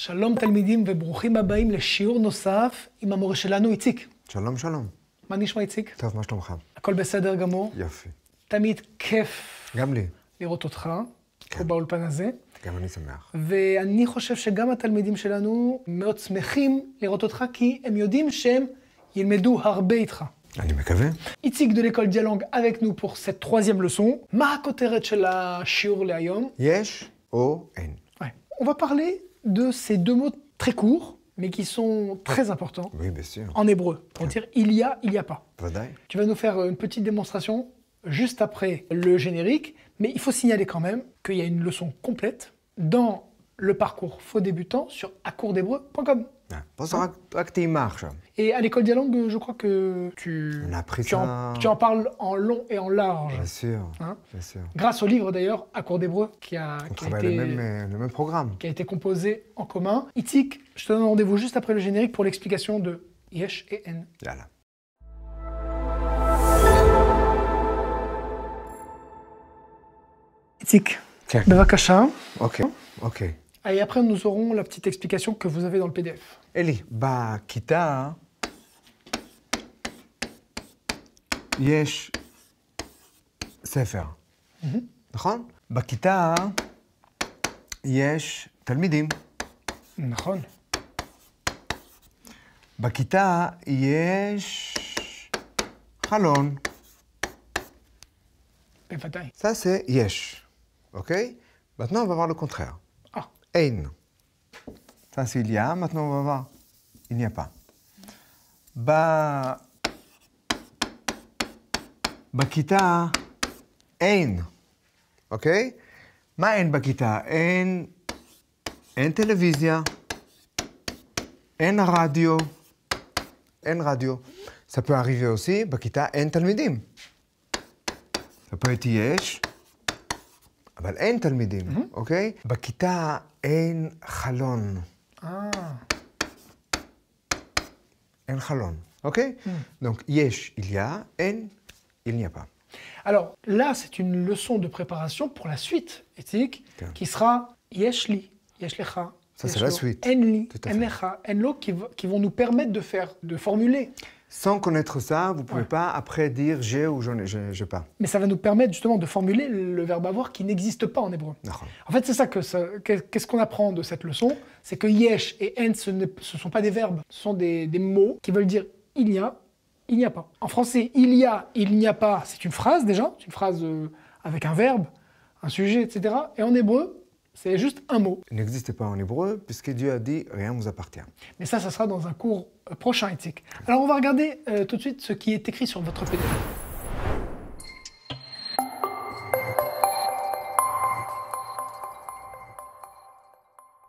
שלום תלמידים וברוכים הבאים לשיעור נוסף עם המורה שלנו, איציק. שלום, שלום. מה נשמע, איציק? טוב, מה שלומך? הכל בסדר גמור. יופי. תמיד כיף. גם לי. לראות אותך, כן. פה באולפן הזה. גם אני שמח. ואני חושב שגם התלמידים שלנו מאוד שמחים לראות אותך, כי הם יודעים שהם ילמדו הרבה איתך. אני מקווה. איציק de l'école דיאלונג אבק נו פור סט troisième leçon. מה הכותרת של השיעור להיום? יש או אין. On va parler de ces deux mots très courts, mais qui sont très importants. En hébreu, pour dire il y a, il n'y a pas. Tu vas nous faire une petite démonstration juste après le générique, mais il faut signaler quand même qu'il y a une leçon complète dans le parcours faux débutant sur accourdhébreu.com. Pense hein? à, que t'es marche. Et à l'école des je crois que tu, tu, En, parles en long et en large. Bien sûr. Hein? bien sûr. Grâce au livre d'ailleurs, À cours d'hébreu, qui a, qui a été, euh, le, même, programme. Qui a été composé en commun. Itik, je te donne rendez-vous juste après le générique pour l'explication de Yesh et N. Voilà. Itik. tiens. Ok, ok. Et après, nous aurons la petite explication que vous avez dans le PDF. Allez, bah, quitte hein. Yesh. Sefer. D'accord mhm. Bah, quitte hein. Yesh. Talmidim. D'accord Bakita, yesh. Halon. Ça, c'est yesh. OK Maintenant, on va voir le contraire. אין. תעשי לי ים, את נורא רבה. הנה יפה. ב... בכיתה אין, אוקיי? מה אין בכיתה? אין... אין טלוויזיה, אין רדיו, אין רדיו. ספר ארי arriver בכיתה אין תלמידים. ספר איתי יש, אבל אין תלמידים, אוקיי? בכיתה En Chalon. Ah. Chalon. OK hmm. Donc, Yesh, il y a. En, il n'y a pas. Alors là, c'est une leçon de préparation pour la suite éthique qui sera Yeshli, Yeshlecha. Ça, c'est la suite. en Enlecha, en lo qui vont nous permettre de faire, de formuler sans connaître ça, vous ne pouvez pas après dire j'ai ou je n'ai pas. Mais ça va nous permettre justement de formuler le verbe avoir qui n'existe pas en hébreu. En fait, c'est ça que qu'est-ce qu'on apprend de cette leçon, c'est que yesh et en ce ne sont pas des verbes, ce sont des mots qui veulent dire il y a, il n'y a pas. En français, il y a, il n'y a pas, c'est une phrase déjà, c'est une phrase euh, avec un verbe, un sujet, etc. Et en hébreu, c'est juste un mot. Il n'existe pas en hébreu puisque Dieu a dit rien ne vous appartient. Mais ça, ça sera dans un cours euh, prochain éthique. Alors on va regarder euh, tout de suite ce qui est écrit sur votre PDF.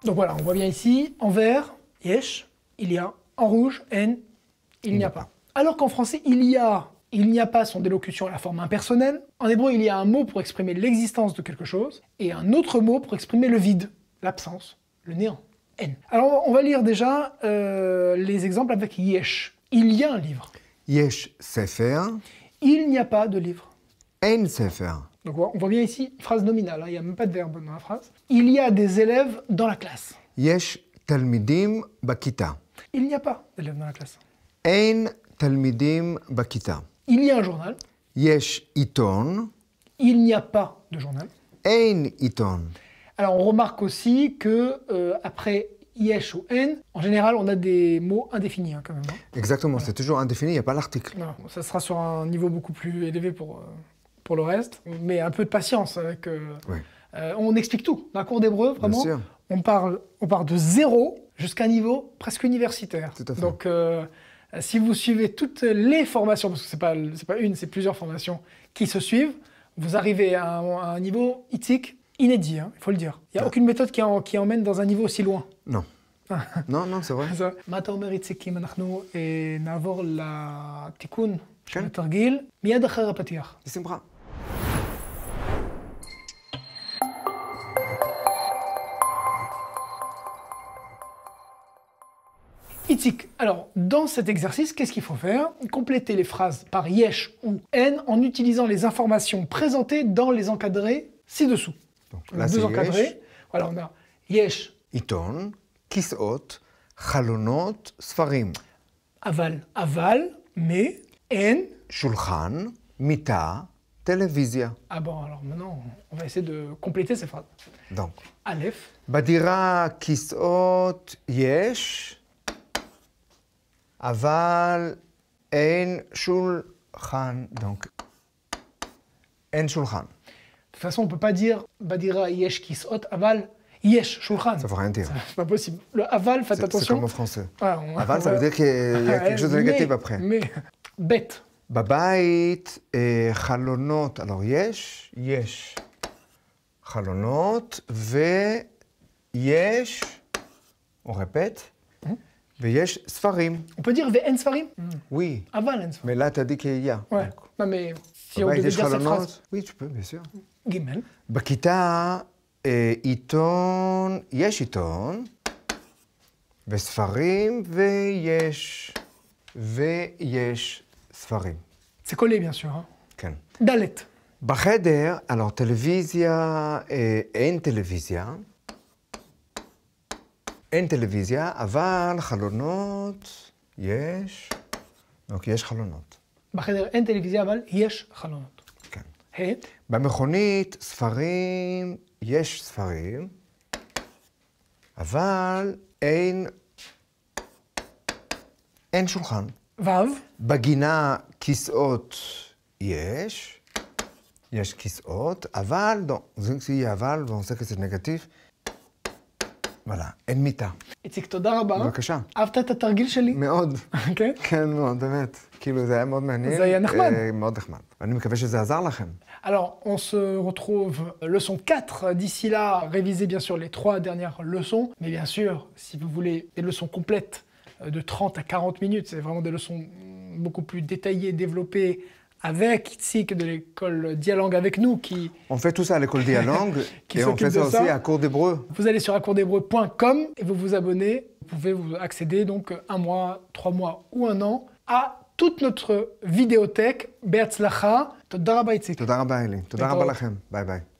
Donc voilà, on voit bien ici, en vert, yesh, il y a, en rouge, n, il n'y a pas. Alors qu'en français, il y a il n'y a pas son délocution à la forme impersonnelle. En hébreu, il y a un mot pour exprimer l'existence de quelque chose et un autre mot pour exprimer le vide, l'absence, le néant, Alors on va lire déjà euh, les exemples avec yesh. Il y a un livre. Yesh sefer. Il n'y a pas de livre. En sefer. Donc on voit bien ici phrase nominale, hein. il n'y a même pas de verbe dans la phrase. Il y a des élèves dans la classe. Yesh talmidim bakita. Il n'y a pas d'élèves dans la classe. En talmidim bakita. Il y a un journal. Yesh iton. Il n'y a pas de journal. Ein iton. Alors on remarque aussi que euh, après yesh ou en, en général on a des mots indéfinis hein, quand même. Hein. Exactement, c'est toujours indéfini, il n'y a pas l'article. ça sera sur un niveau beaucoup plus élevé pour, euh, pour le reste, mais un peu de patience avec. Euh, on explique tout. la cours d'hébreu, vraiment, on parle, on parle de zéro jusqu'à un niveau presque universitaire. Tout à fait si vous suivez toutes les formations, parce que ce n'est pas, pas, une, c'est plusieurs formations qui se suivent, vous arrivez à un, niveau éthique inédit, hein, il faut le dire. Il n'y a ah. aucune méthode qui, en, qui emmène dans un niveau aussi loin. Non. non, non, c'est vrai. ما אומרת סיקים, la נעבור לתיקון של התרגיל. מיד אחר C'est בשמחה. Alors, dans cet exercice, qu'est-ce qu'il faut faire Compléter les phrases par yesh ou en » en utilisant les informations présentées dans les encadrés ci-dessous. Donc deux encadrés. Voilà, on a yesh. Iton, kisot, chalonot, sfarim. Aval, aval, mais, en ».« Shulchan, mita, télévision. Ah bon, alors maintenant, on va essayer de compléter ces phrases. Donc. Aleph. Badira, kisot, yesh. Aval en shulchan. Donc, en shulchan. De toute façon, on ne peut pas dire Badira ah, yesh kisot aval yesh shulchan. Ça ne veut rien dire. C'est pas possible. Le aval, faites attention. C'est comme en français. Ah, aval, ça veut dire qu'il y a ah, quelque chose de négatif après. Mais, bête. Babait et chalonot. Alors, yesh, yesh. Chalonot, ve, yesh. On répète. Veyesh Sfarim. On peut dire Ve'en Sfarim Oui. Avant Sfarim. Mais là, tu as dit qu'il y a. Ouais. Non, mais si bah, on bah, devait dire cette phrase. Oui, tu peux, bien sûr. Gimel. Bakita, eh, Iton, Yesh Iton, Vesfarim, et Veyesh Sfarim. C'est collé, bien sûr. Hein. Dalet. דלת. alors, télévision, et eh, en télévision. אין טלוויזיה, אבל חלונות יש. אוקיי, יש חלונות. בחדר אין טלוויזיה, אבל יש חלונות. כן. ה? במכונית, ספרים, יש ספרים, אבל אין... אין שולחן. ו? בגינה כיסאות יש, יש כיסאות, אבל לא, זה יהיה אבל ועושה כסף נגטיב. Voilà, וואלה, אין מיטה. איציק, תודה רבה. בבקשה. אהבת את התרגיל שלי? מאוד. כן? כן, מאוד, באמת. כאילו, זה היה מאוד מעניין. זה היה נחמד. מאוד נחמד. אני מקווה שזה עזר לכם. Alors, on se retrouve leçon 4. D'ici là, révisez bien sûr les trois dernières leçons. Mais bien sûr, si vous voulez des leçons complètes euh, de 30 à 40 minutes, c'est vraiment des leçons beaucoup plus détaillées, développées, avec Tzik de l'école Dialangue avec nous qui... On fait tout ça à l'école Dialangue et on fait ça, aussi à Cours d'Hébreu. Vous allez sur accourdhébreu.com et vous vous abonnez. Vous pouvez vous accéder donc un mois, trois mois ou un an à toute notre vidéothèque. Bertzlacha, Todaraba Tzik. Todaraba Eli. Rabba Lachem. Bye bye.